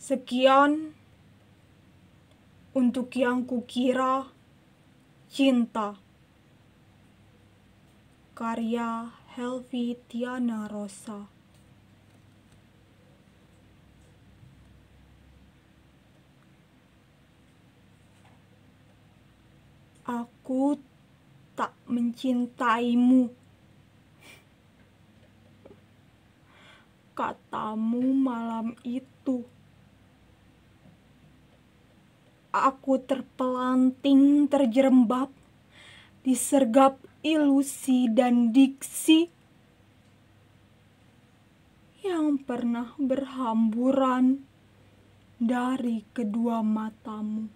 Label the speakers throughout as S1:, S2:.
S1: Sekian untuk yang kukira cinta. Karya Helvi Tiana Rosa. Aku tak mencintaimu. Katamu malam itu aku terpelanting terjerembab disergap ilusi dan diksi yang pernah berhamburan dari kedua matamu.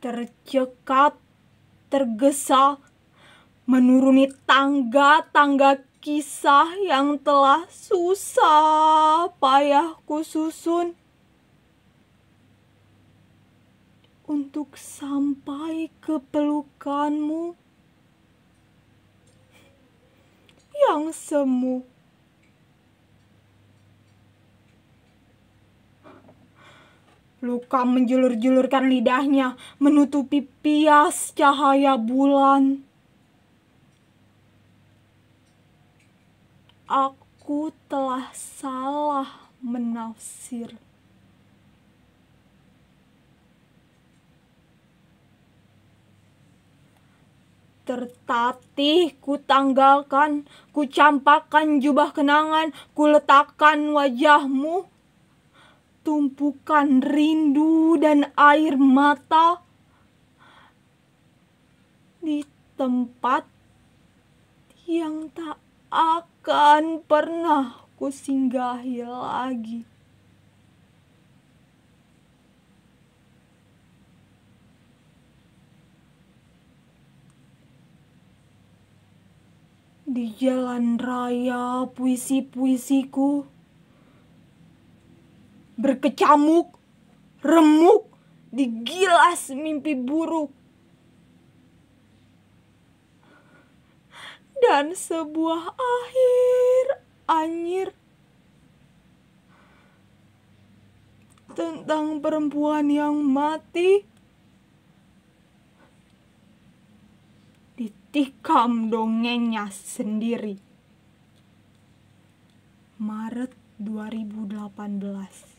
S1: Tercekat, tergesa, menuruni tangga-tangga kisah yang telah susah payahku susun untuk sampai ke pelukanmu yang semu. Luka menjulur-julurkan lidahnya menutupi pias cahaya bulan. aku telah salah menafsir. Tertatih ku tanggalkan, ku campakkan jubah kenangan, ku letakkan wajahmu. Tumpukan rindu dan air mata di tempat yang tak akan pernah kusinggahi lagi. Di jalan raya puisi-puisiku berkecamuk, remuk, digilas mimpi buruk. dan sebuah akhir anjir tentang perempuan yang mati ditikam dongengnya sendiri Maret 2018